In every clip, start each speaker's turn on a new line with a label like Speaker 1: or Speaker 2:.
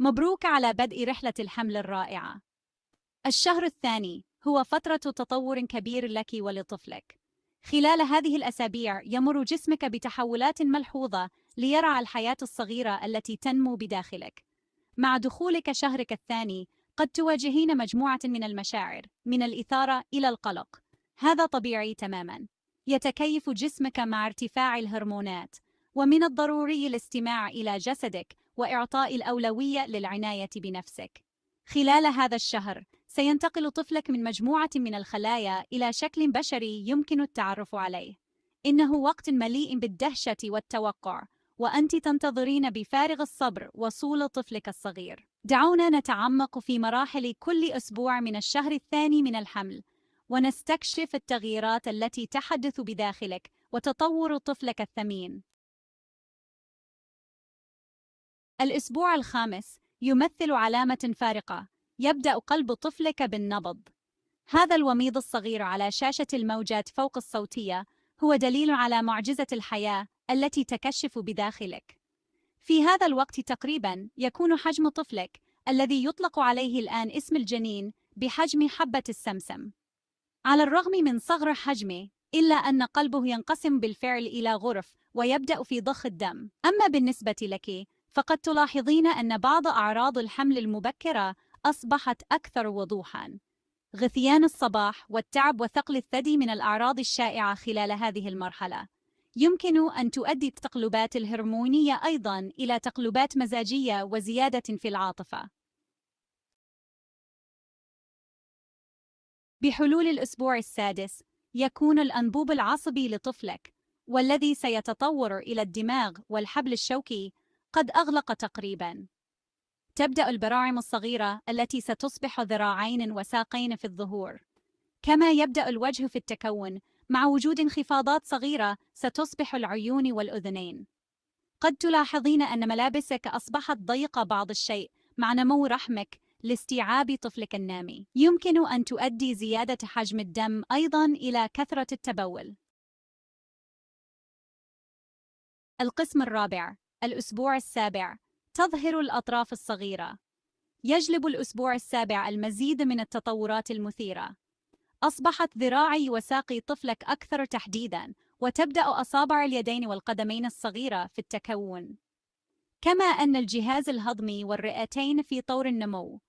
Speaker 1: مبروك على بدء رحلة الحمل الرائعة. الشهر الثاني هو فترة تطور كبير لك ولطفلك. خلال هذه الأسابيع يمر جسمك بتحولات ملحوظة ليرعى الحياة الصغيرة التي تنمو بداخلك. مع دخولك شهرك الثاني، قد تواجهين مجموعة من المشاعر، من الإثارة إلى القلق. هذا طبيعي تماماً. يتكيف جسمك مع ارتفاع الهرمونات، ومن الضروري الاستماع إلى جسدك وإعطاء الأولوية للعناية بنفسك. خلال هذا الشهر، سينتقل طفلك من مجموعة من الخلايا إلى شكل بشري يمكن التعرف عليه. إنه وقت مليء بالدهشة والتوقع، وأنت تنتظرين بفارغ الصبر وصول طفلك الصغير. دعونا نتعمق في مراحل كل أسبوع من الشهر الثاني من الحمل، ونستكشف التغييرات التي تحدث بداخلك وتطور طفلك الثمين. الأسبوع الخامس يمثل علامة فارقة يبدأ قلب طفلك بالنبض هذا الوميض الصغير على شاشة الموجات فوق الصوتية هو دليل على معجزة الحياة التي تكشف بداخلك في هذا الوقت تقريبا يكون حجم طفلك الذي يطلق عليه الآن اسم الجنين بحجم حبة السمسم على الرغم من صغر حجمه إلا أن قلبه ينقسم بالفعل إلى غرف ويبدأ في ضخ الدم أما بالنسبة لك فقد تلاحظين أن بعض أعراض الحمل المبكرة أصبحت أكثر وضوحاً. غثيان الصباح والتعب وثقل الثدي من الأعراض الشائعة خلال هذه المرحلة. يمكن أن تؤدي التقلبات الهرمونية أيضاً إلى تقلبات مزاجية وزيادة في العاطفة. بحلول الأسبوع السادس، يكون الأنبوب العصبي لطفلك والذي سيتطور إلى الدماغ والحبل الشوكي قد أغلق تقريباً. تبدأ البراعم الصغيرة التي ستصبح ذراعين وساقين في الظهور. كما يبدأ الوجه في التكون مع وجود انخفاضات صغيرة ستصبح العيون والأذنين. قد تلاحظين أن ملابسك أصبحت ضيقة بعض الشيء مع نمو رحمك لاستيعاب طفلك النامي. يمكن أن تؤدي زيادة حجم الدم أيضاً إلى كثرة التبول. القسم الرابع الأسبوع السابع تظهر الأطراف الصغيرة يجلب الأسبوع السابع المزيد من التطورات المثيرة أصبحت ذراعي وساقي طفلك أكثر تحديداً وتبدأ أصابع اليدين والقدمين الصغيرة في التكون كما أن الجهاز الهضمي والرئتين في طور النمو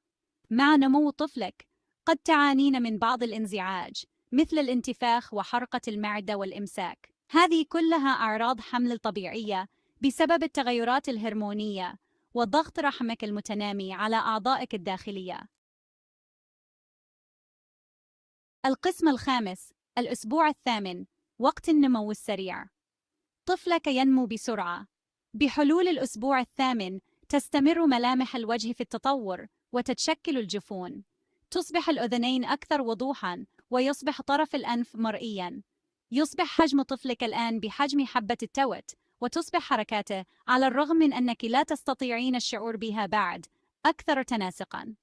Speaker 1: مع نمو طفلك قد تعانين من بعض الانزعاج مثل الانتفاخ وحرقة المعدة والإمساك هذه كلها أعراض حمل طبيعية بسبب التغيرات الهرمونية وضغط رحمك المتنامي على أعضائك الداخلية. القسم الخامس الأسبوع الثامن وقت النمو السريع طفلك ينمو بسرعة بحلول الأسبوع الثامن تستمر ملامح الوجه في التطور وتتشكل الجفون تصبح الأذنين أكثر وضوحاً ويصبح طرف الأنف مرئياً يصبح حجم طفلك الآن بحجم حبة التوت وتصبح حركاته على الرغم من أنك لا تستطيعين الشعور بها بعد أكثر تناسقاً.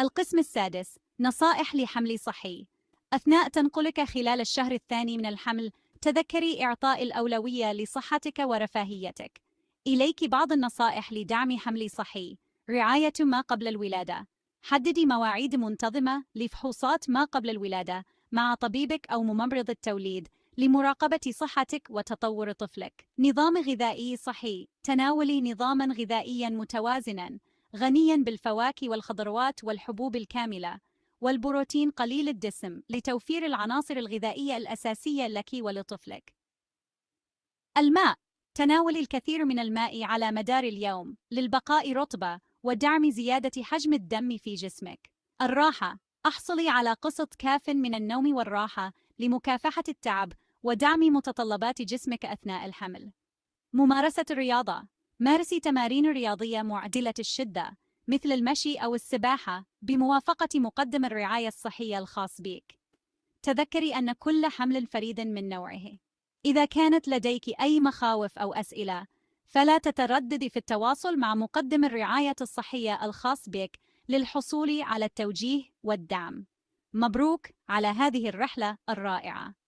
Speaker 1: القسم السادس نصائح لحمل صحي أثناء تنقلك خلال الشهر الثاني من الحمل تذكري إعطاء الأولوية لصحتك ورفاهيتك إليك بعض النصائح لدعم حمل صحي رعاية ما قبل الولادة حددي مواعيد منتظمة لفحوصات ما قبل الولادة مع طبيبك أو ممرض التوليد لمراقبة صحتك وتطور طفلك. نظام غذائي صحي تناولي نظاما غذائيا متوازنا غنيا بالفواكه والخضروات والحبوب الكاملة والبروتين قليل الدسم لتوفير العناصر الغذائية الأساسية لك ولطفلك. الماء تناولي الكثير من الماء على مدار اليوم للبقاء رطبة ودعم زيادة حجم الدم في جسمك. الراحة احصلي على قسط كاف من النوم والراحة لمكافحة التعب ودعم متطلبات جسمك أثناء الحمل. ممارسة الرياضة مارسي تمارين رياضية معدلة الشدة مثل المشي أو السباحة بموافقة مقدم الرعاية الصحية الخاص بك. تذكري أن كل حمل فريد من نوعه. إذا كانت لديك أي مخاوف أو أسئلة، فلا تترددي في التواصل مع مقدم الرعاية الصحية الخاص بك للحصول على التوجيه والدعم. مبروك على هذه الرحلة الرائعة.